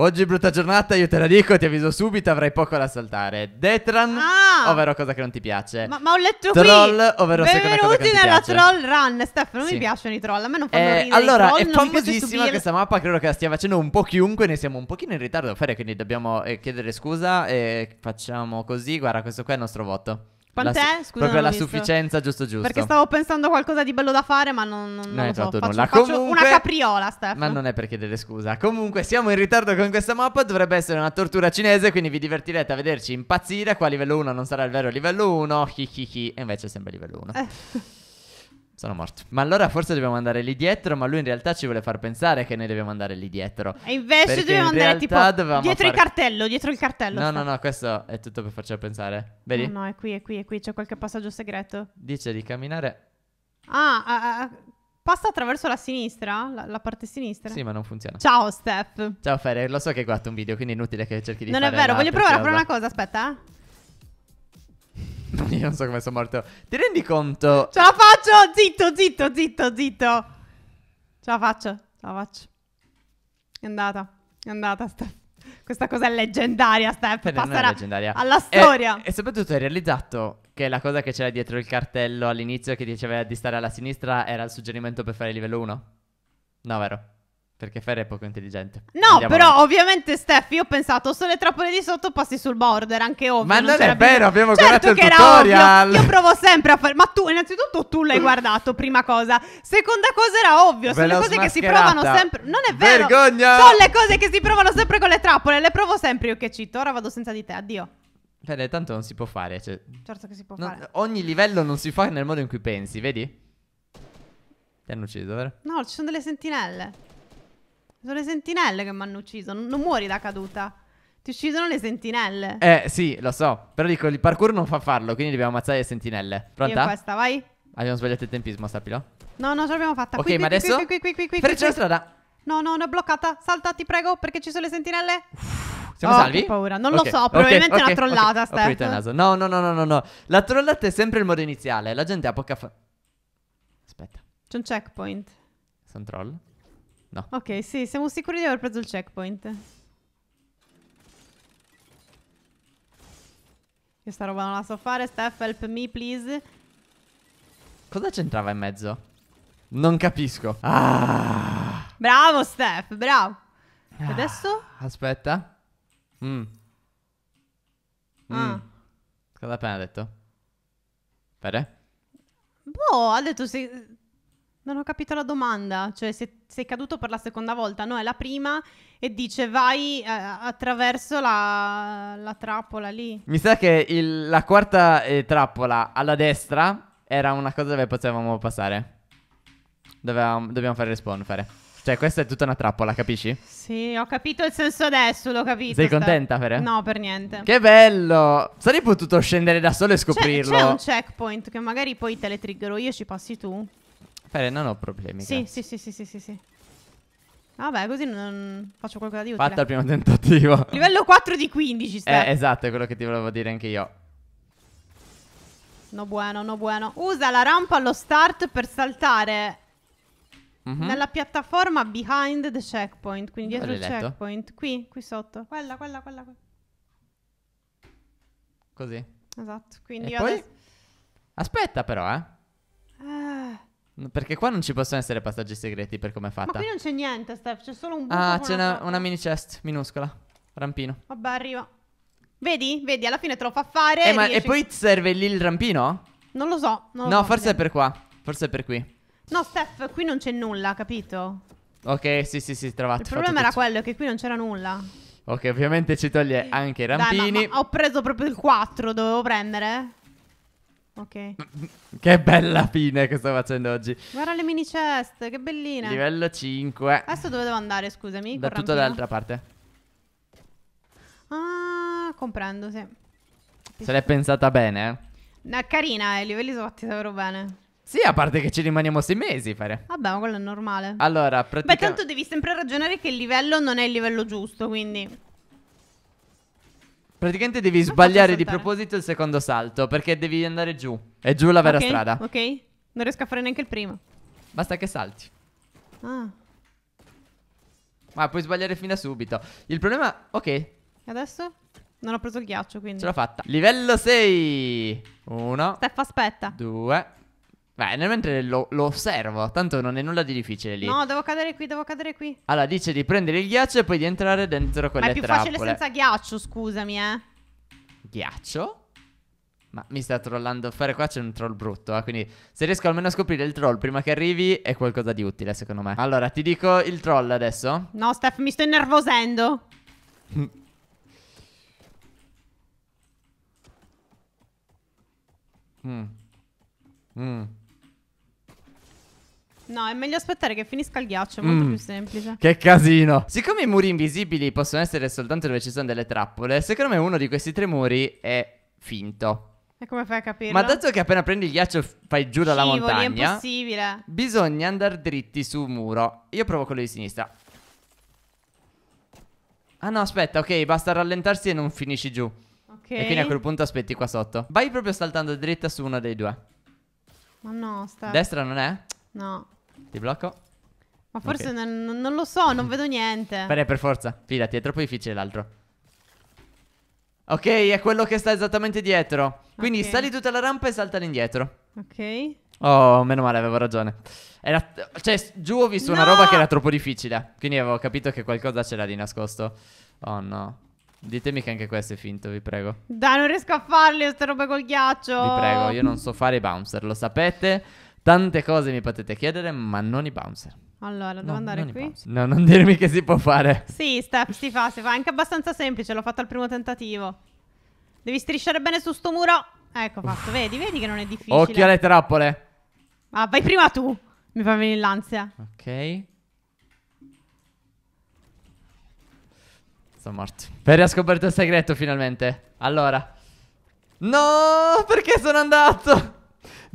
Oggi brutta giornata, io te la dico, ti avviso subito, avrai poco da saltare. Detran, ah, ovvero cosa che non ti piace. Ma, ma ho letto troll, qui. Troll, ovvero seconda cosa che non ti piace. Benvenuti nella troll run, Steph, non sì. mi piacciono i troll, a me non fanno eh, ridere Allora, troll, è famosissima questa mappa, credo che la stia facendo un po' chiunque, ne siamo un pochino in ritardo a fare, quindi dobbiamo eh, chiedere scusa e facciamo così. Guarda, questo qua è il nostro voto. Quant'è? Scusa, proprio la sufficienza giusto giusto. Perché stavo pensando a qualcosa di bello da fare, ma non, non, non eh, lo so. Esatto, nulla. faccio Comunque, una capriola, Stefano. Ma non è per chiedere scusa. Comunque, siamo in ritardo con questa mappa. Dovrebbe essere una tortura cinese, quindi vi divertirete a vederci impazzire. Qua livello 1 non sarà il vero livello 1. Hi hi hi. E invece è sempre livello 1. Eh. Sono morto. Ma allora forse dobbiamo andare lì dietro, ma lui in realtà ci vuole far pensare che noi dobbiamo andare lì dietro. E invece dobbiamo in andare tipo dietro far... il cartello, dietro il cartello. No, sta. no, no, questo è tutto per farci pensare. Vedi? No, no, è qui, è qui, è qui, c'è qualche passaggio segreto. Dice di camminare. Ah, ah, ah, ah passa attraverso la sinistra, la, la, parte sinistra. Sì, ma non funziona. Ciao Steph. Ciao Fere, lo so che hai guardato un video, quindi è inutile che cerchi di non Non è vero, voglio provare a fare una cosa, aspetta. Eh. Io non so come sono morto. Ti rendi conto? Ce la faccio! Zitto, zitto, zitto, zitto. Ce la faccio, ce la faccio. È andata, è andata, Steph. Questa cosa è leggendaria, Steph. Però Passerà non è leggendaria. alla eh, storia. E, e soprattutto hai realizzato che la cosa che c'era dietro il cartello all'inizio che diceva di stare alla sinistra era il suggerimento per fare il livello 1? No, vero? Perché Fer è poco intelligente. No, Andiamo però avanti. ovviamente Steph, io ho pensato, sono le trappole di sotto, passi sul border, anche ovvio. Ma non, non è vero, abbiamo certo guardato il tutorial. Io provo sempre a fare... Ma tu, innanzitutto tu l'hai guardato, prima cosa. Seconda cosa era ovvio, sono Ve le cose che si provano sempre... Non è vero. Vergogna! Sono le cose che si provano sempre con le trappole, le provo sempre io che cito. Ora vado senza di te, addio. Bene, tanto non si può fare. Cioè... Certo che si può non... fare. Ogni livello non si fa nel modo in cui pensi, vedi? Ti hanno ucciso, vero? No, ci sono delle sentinelle. Sono le sentinelle che mi hanno ucciso. Non, non muori da caduta. Ti uccidono le sentinelle. Eh, sì, lo so. Però dico, il parkour non fa farlo, quindi dobbiamo ammazzare le sentinelle. Pronta? Io questa, vai. Abbiamo sbagliato il tempismo, sappilo. No, no, ce l'abbiamo fatta. Ok, qui, ma qui, adesso? Qui, qui, qui, qui, qui, Freccia la strada. No, no, no, è bloccata. Salta, ti prego, perché ci sono le sentinelle. Siamo oh, salvi? Ho paura. Non okay. lo so, probabilmente okay, okay, è una trollata, okay. Steph. Ho il naso. No, no, no, no, no, no. La trollata è sempre il modo iniziale. La gente ha poca fa... Aspetta. C'è un checkpoint. Sono troll? No. Ok, sì, siamo sicuri di aver preso il checkpoint. Questa roba non la so fare, Steph, help me, please. Cosa c'entrava in mezzo? Non capisco. Ah. Bravo, Steph, bravo. ah. adesso? Aspetta. Mm. mm. Ah. Cosa ha appena detto? Pere? Boh, ha detto se... Non ho capito la domanda, cioè se sei caduto per la seconda volta, no, è la prima e dice vai eh, attraverso la, la, trappola lì. Mi sa che il, la quarta eh, trappola alla destra era una cosa dove potevamo passare. Dovevamo, dobbiamo fare respawn, fare. Cioè questa è tutta una trappola, capisci? Sì, ho capito il senso adesso, l'ho capito. Sei contenta, Fere? No, per niente. Che bello! Sarei potuto scendere da solo e cioè, scoprirlo. C'è, c'è un checkpoint che magari poi te le triggero io e ci passi tu. Bene, non ho problemi. Sì, sì, sì, sì, sì, sì, sì. Vabbè, così non faccio qualcosa di utile. Fatta il primo tentativo. Livello 4 di 15, sta. Eh, esatto, è quello che ti volevo dire anche io. No buono, no buono. Usa la rampa allo start per saltare mm -hmm. nella piattaforma behind the checkpoint, quindi dietro il checkpoint. Qui, qui sotto. Quella, quella, quella. Così. Esatto, quindi... E poi... Adesso... Aspetta però, eh. Eh... Perché qua non ci possono essere passaggi segreti per come è fatta. Ma qui non c'è niente, Steph, c'è solo un buco. Ah, c'è una, una, mini chest minuscola. Rampino. Vabbè, arriva. Vedi? Vedi, alla fine te lo fa fare. Eh, e, ma, riesci... e poi serve lì il rampino? Non lo so. Non lo no, so, forse è per qua. Forse è per qui. No, Steph, qui non c'è nulla, capito? Ok, sì, sì, sì, trovato. Il problema era quello, che qui non c'era nulla. Ok, ovviamente ci toglie anche i rampini. Dai, ma, ma ho preso proprio il 4, dovevo prendere. Ok. Che bella fine che sto facendo oggi. Guarda le mini chest, che bellina. Livello 5. Adesso dove devo andare, scusami? Da tutta l'altra parte. Ah, comprendo, sì. Se l'è pensata bene, eh? carina, eh, i livelli sono fatti davvero bene. Sì, a parte che ci rimaniamo sei mesi, fare. Vabbè, ma quello è normale. Allora, praticamente... Beh, tanto devi sempre ragionare che il livello non è il livello giusto, quindi... Praticamente devi sbagliare di proposito il secondo salto perché devi andare giù. È giù la vera okay, strada. Ok, non riesco a fare neanche il primo. Basta che salti. Ah. Ma puoi sbagliare fin da subito. Il problema... Ok. Adesso? Non ho preso il ghiaccio, quindi. Ce l'ho fatta. Livello 6. 1. Steffa, aspetta. 2. Beh, nel mentre lo, lo, osservo, tanto non è nulla di difficile lì. No, devo cadere qui, devo cadere qui. Allora, dice di prendere il ghiaccio e poi di entrare dentro quelle trappole. Ma è più trappole. facile senza ghiaccio, scusami, eh. Ghiaccio? Ma mi sta trollando. Fare qua c'è un troll brutto, eh. Quindi, se riesco almeno a scoprire il troll prima che arrivi, è qualcosa di utile, secondo me. Allora, ti dico il troll adesso. No, Steph, mi sto innervosendo. mm. Mm. No, è meglio aspettare che finisca il ghiaccio, è molto mm. più semplice. Che casino. Siccome i muri invisibili possono essere soltanto dove ci sono delle trappole, secondo me uno di questi tre muri è finto. E come fai a capire? Ma dato che appena prendi il ghiaccio fai giù dalla Scivoli, montagna, è impossibile. Bisogna andare dritti su un muro. Io provo quello di sinistra. Ah no, aspetta, ok, basta rallentarsi e non finisci giù. Ok. E quindi a quel punto aspetti qua sotto. Vai proprio saltando dritta su uno dei due. Ma no, sta. Destra non è? No. Ti blocco. Ma forse okay. non, non, lo so, non vedo niente. Bene, per forza. Fidati, è troppo difficile l'altro. Ok, è quello che sta esattamente dietro. Quindi okay. sali tutta la rampa e saltala indietro. Ok. Oh, meno male, avevo ragione. Era, cioè, giù ho visto no! una roba che era troppo difficile. Quindi avevo capito che qualcosa c'era di nascosto. Oh no. Ditemi che anche questo è finto, vi prego. Dai, non riesco a farle queste robe col ghiaccio. Vi prego, io non so fare i bouncer, lo sapete. Tante cose mi potete chiedere, ma non i bouncer. Allora, devo no, andare qui? No, non dirmi che si può fare. Sì, Steph, si fa, si fa. È Anche abbastanza semplice, l'ho fatto al primo tentativo. Devi strisciare bene su sto muro. Ecco fatto, vedi, vedi che non è difficile. Occhio alle trappole. Ma ah, vai prima tu. Mi fa venire l'ansia. Ok. Sono morto. Perry ha scoperto il segreto finalmente. Allora. No, perché sono andato?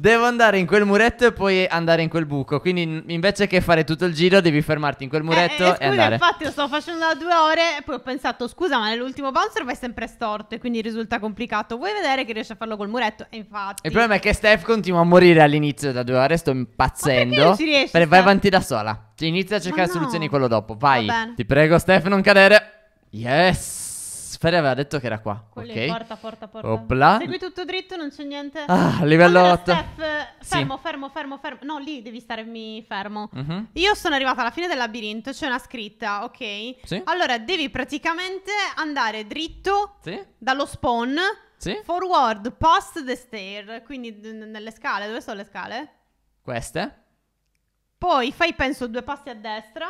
Devo andare in quel muretto e poi andare in quel buco. Quindi invece che fare tutto il giro, devi fermarti in quel eh, muretto eh, eh, scusa, e andare. Infatti, lo sto facendo da due ore. E poi ho pensato: scusa, ma nell'ultimo bouncer vai sempre storto. E quindi risulta complicato. Vuoi vedere che riesci a farlo col muretto? E infatti. Il problema è che Steph continua a morire all'inizio da due ore. Sto impazzendo. Ma non ci riesci? vai avanti da sola. Cioè, inizia a cercare no. soluzioni quello dopo. Vai. Ti prego, Steph, non cadere. Yes. Sfera aveva detto che era qua. Quello ok. Porta, porta, porta. Opla. Segui tutto dritto, non c'è niente. Ah, livello allora, 8. Steph, fermo, sì. fermo, fermo, fermo. No, lì devi starmi fermo. Uh-huh. Io sono arrivata alla fine del labirinto, c'è una scritta, ok? Sì. Allora, devi praticamente andare dritto sì. dallo spawn. Sì. Forward, past the stair, quindi d- nelle scale. Dove sono le scale? Queste. Poi fai, penso, due passi a destra.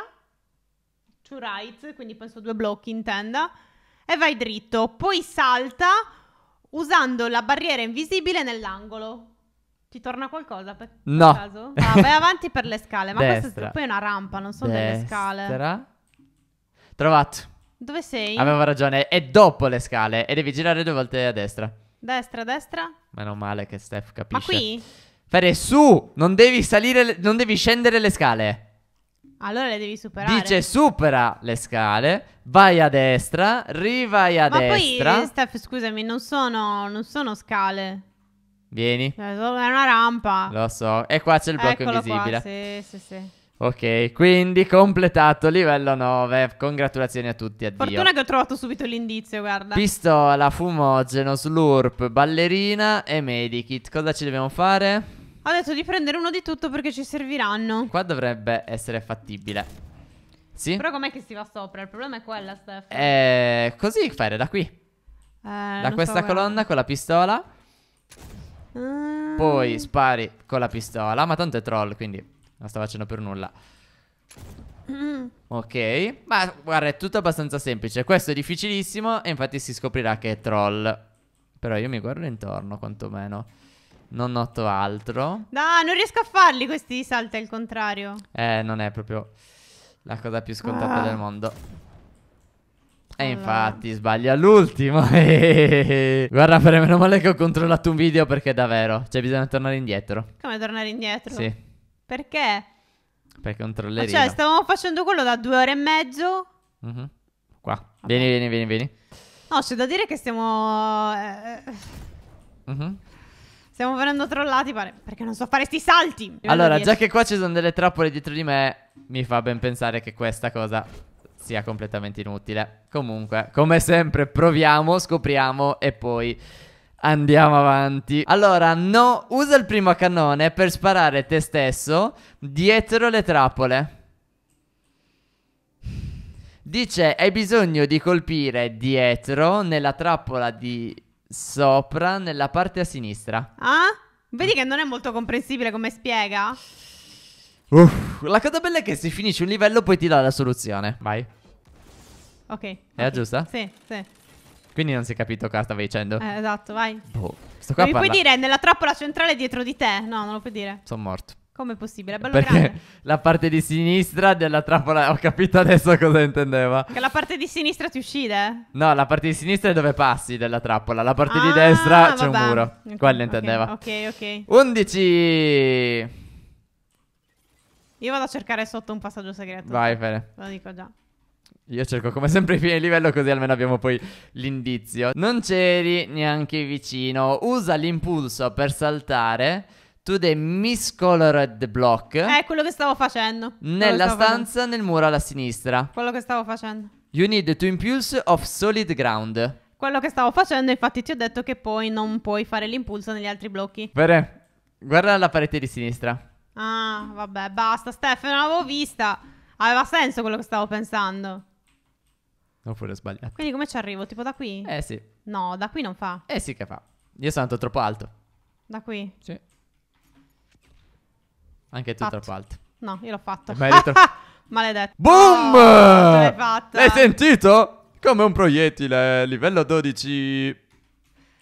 To right, quindi penso due blocchi in tenda e vai dritto, poi salta usando la barriera invisibile nell'angolo. Ti torna qualcosa per no. caso? Ah, vai avanti per le scale, ma Destra. questa poi è una rampa, non sono Destra. delle scale. Trovato. Dove sei? Avevo ragione, è dopo le scale e devi girare due volte a destra. Destra, destra. Meno male che Steph capisce. Ma qui? Fare su, non devi salire, le... non devi scendere le scale. Allora le devi superare. Dice supera le scale, vai a destra, rivai a Ma destra. Ma poi, Steph, scusami, non sono, non sono scale. Vieni. Cioè, è una rampa. Lo so. E qua c'è il blocco Eccolo invisibile. Qua, sì, sì, sì. Ok, quindi completato livello 9. Congratulazioni a tutti, addio. Fortuna che ho trovato subito l'indizio, guarda. Pistola, fumogeno, slurp, ballerina e medikit. Cosa ci dobbiamo fare? Ho detto di prendere uno di tutto perché ci serviranno. Qua dovrebbe essere fattibile. Sì. Però com'è che si va sopra? Il problema è quella, Steph. Eh, così fare da qui. Eh, da questa so colonna guarda. con la pistola. Mm. Poi spari con la pistola. Ma tanto è troll, quindi non sta facendo per nulla. Mm. Ok. Ma guarda, è tutto abbastanza semplice. Questo è difficilissimo e infatti si scoprirà che è troll. Però io mi guardo intorno, quantomeno. Non noto altro. No, non riesco a farli questi salti al contrario. Eh, non è proprio la cosa più scontata ah. del mondo. E allora. infatti sbaglia l'ultimo. Guarda, per meno male che ho controllato un video perché davvero. Cioè, bisogna tornare indietro. Come tornare indietro? Sì. Perché? Per controllare. Cioè, stavamo facendo quello da due ore e mezzo. Mm -hmm. Qua. Vabbè. Vieni, vieni, vieni, vieni. No, c'è da dire che stiamo... Eh... Mm -hmm. Stiamo venendo trollati pare... perché non so fare sti salti. Allora, già che qua ci sono delle trappole dietro di me, mi fa ben pensare che questa cosa sia completamente inutile. Comunque, come sempre, proviamo, scopriamo e poi andiamo avanti. Allora, no, usa il primo cannone per sparare te stesso dietro le trappole. Dice hai bisogno di colpire dietro nella trappola di Sopra, nella parte a sinistra. Ah? Vedi che non è molto comprensibile come spiega? Uff, la cosa bella è che se finisci un livello poi ti dà la soluzione. Vai. Ok. Era eh, okay. giusta? Sì, sì. Quindi non si è capito cosa stava dicendo. Eh, esatto, vai. Boh, sto qua Mi parla... puoi dire nella trappola centrale dietro di te? No, non lo puoi dire. Sono morto. Come possibile? bello Perché grande. la parte di sinistra della trappola. Ho capito adesso cosa intendeva. Che la parte di sinistra ti uccide? No, la parte di sinistra è dove passi della trappola. La parte ah, di destra vabbè. c'è un muro. Okay, Quello intendeva. Ok, ok. 11. Io vado a cercare sotto un passaggio segreto. Vai, Fede. lo dico già. Io cerco come sempre i fine livello così almeno abbiamo poi l'indizio. Non c'eri neanche vicino. Usa l'impulso per saltare To the miscolored block. È quello che stavo facendo. Nella stavo stanza facendo. nel muro alla sinistra. Quello che stavo facendo. You need to impulse of solid ground. Quello che stavo facendo, infatti ti ho detto che poi non puoi fare l'impulso negli altri blocchi. Bene, guarda la parete di sinistra. Ah, vabbè, basta, Stefano, l'avevo vista. Aveva senso quello che stavo pensando. Non ho sbagliato. Quindi come ci arrivo? Tipo da qui? Eh sì. No, da qui non fa. Eh sì che fa. Io sono andato troppo alto. Da qui? Sì. Anche tu troppo alto. No, io l'ho fatto. Tro... Maledetto. Boom! Oh, l'hai fatta. L'hai sentito? Come un proiettile, livello 12.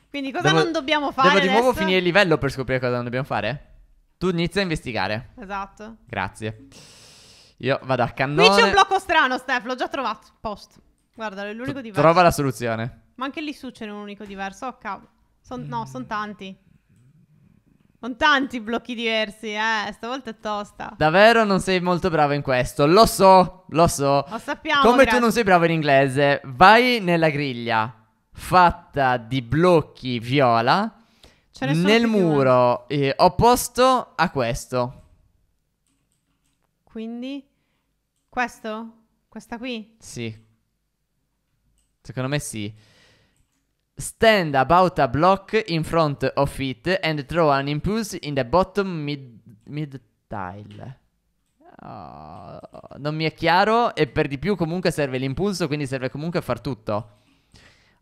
Quindi cosa devo... non dobbiamo fare Devo di adesso? nuovo finire il livello per scoprire cosa non dobbiamo fare? Tu inizia a investigare. Esatto. Grazie. Io vado a cannone. Qui c'è un blocco strano, Steph, l'ho già trovato. Post. Guarda, è l'unico diverso. Trova la soluzione. Ma anche lì su c'è un unico diverso. Oh, cavolo. Son... Mm. No, sono tanti. Con tanti blocchi diversi, eh. Stavolta è tosta. Davvero non sei molto bravo in questo. Lo so, lo so. Lo sappiamo. Come grazie. tu non sei bravo in inglese, vai nella griglia fatta di blocchi viola nel muro eh, opposto a questo. Quindi questo? Questa qui? Sì. Secondo me sì. Stand about a block in front of it and throw an impulse in the bottom mid, mid tile. Oh, non mi è chiaro e per di più comunque serve l'impulso, quindi serve comunque a far tutto.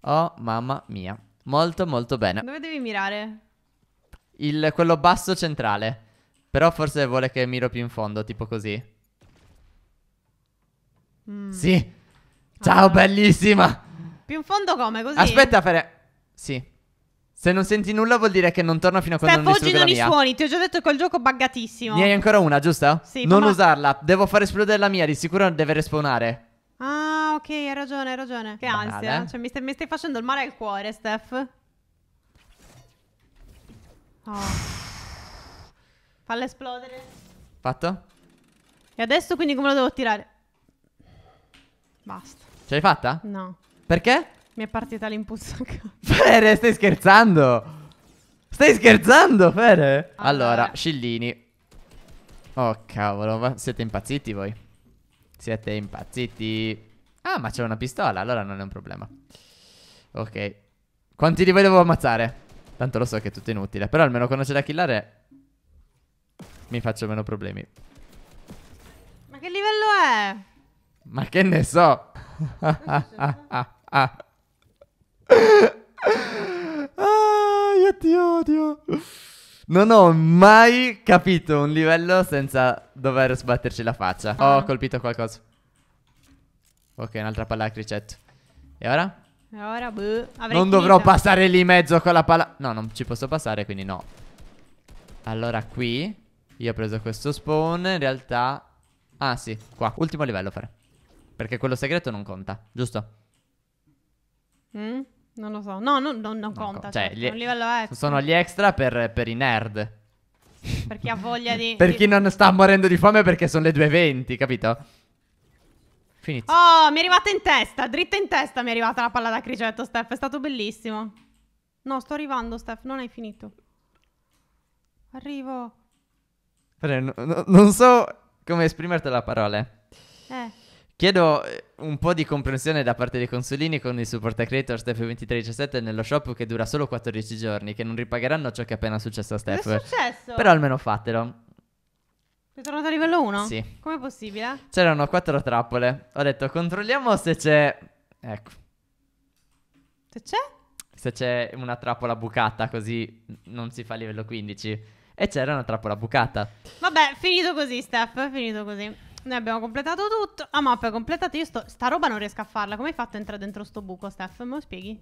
Oh, mamma mia. Molto, molto bene. Dove devi mirare? Il, quello basso centrale. Però forse vuole che miro più in fondo, tipo così. Mm. Sì. Ciao, allora. Ah. bellissima. Più in fondo come? Così? Aspetta, Fere. Sì. Se non senti nulla vuol dire che non torno fino a quando Stai non distruggo la mia. Stai fuggendo i suoni, ti ho già detto che il gioco buggatissimo. Ne hai ancora una, giusto? Sì. Non ma... usarla, devo far esplodere la mia, di sicuro deve respawnare. Ah, ok, hai ragione, hai ragione. Che Banale. ansia. Eh. Cioè, mi stai, mi stai, facendo il male al cuore, Steph. Oh. Falla esplodere. Fatto? E adesso quindi come lo devo tirare? Basta. Ce l'hai fatta? No. Perché? Mi è partita l'impulso. Fere, stai scherzando? Stai scherzando, Fere? Allora, allora Scillini. Oh, cavolo, ma siete impazziti voi? Siete impazziti. Ah, ma c'è una pistola, allora non è un problema. Ok. Quanti di voi devo ammazzare? Tanto lo so che è tutto inutile, però almeno quando c'è da killare mi faccio meno problemi. Ma che livello è? Ma che ne so? ah, io ti odio. Non ho mai capito un livello senza dover sbatterci la faccia. Ah. Ho colpito qualcosa. Ok, un'altra palla a cricetto. E ora? E ora, buh, Non finito. dovrò passare lì in mezzo con la palla. No, non ci posso passare, quindi no. Allora, qui. Io ho preso questo spawn. In realtà... Ah, sì, qua. Ultimo livello fare. Perché quello segreto non conta, giusto? Mm? Non lo so. No, no, no non conta. Cioè, certo, gli, un livello extra. Sono gli extra per, per i nerd. Per chi ha voglia di... per chi non sta morendo di fame perché sono le 2.20, capito? Finito. Oh, mi è arrivata in testa, dritta in testa mi è arrivata la palla da cricetto, Steph. È stato bellissimo. No, sto arrivando, Steph, non hai finito. Arrivo. non so come esprimerti la parola. Eh. Chiedo eh, un po' di comprensione da parte dei consolini con il supporto a creator Steph 2317 nello shop che dura solo 14 giorni, che non ripagheranno ciò che è appena successo a Steph. Che è successo? Però almeno fatelo. Sei tornato a livello 1? Sì. Com'è possibile? C'erano quattro trappole. Ho detto controlliamo se c'è... Ecco. Se c'è? Se c'è una trappola bucata così non si fa livello 15. E c'era una trappola bucata. Vabbè, finito così Steph, finito così. Noi abbiamo completato tutto. Ah, mappa è completata. Io sto... sta roba non riesco a farla. Come hai fatto a entrare dentro sto buco, Steph? Me lo spieghi?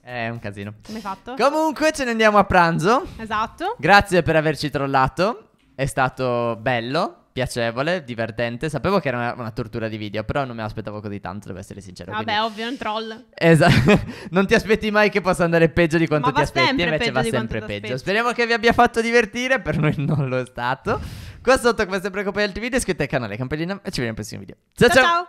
È un casino. Come hai fatto? Comunque ce ne andiamo a pranzo. Esatto. Grazie per averci trollato. È stato bello, piacevole, divertente. Sapevo che era una, una tortura di video, però non me l'aspettavo così tanto, devo essere sincero. Vabbè, quindi... ovvio, è un troll. Esatto. non ti aspetti mai che possa andare peggio di quanto ti aspetti, invece va sempre peggio. Speriamo che vi abbia fatto divertire, per noi non lo è stato. Qua sotto, come sempre, con il TV, iscrivetevi al canale, campanellina e ci vediamo nel prossimo video. ciao! ciao. ciao.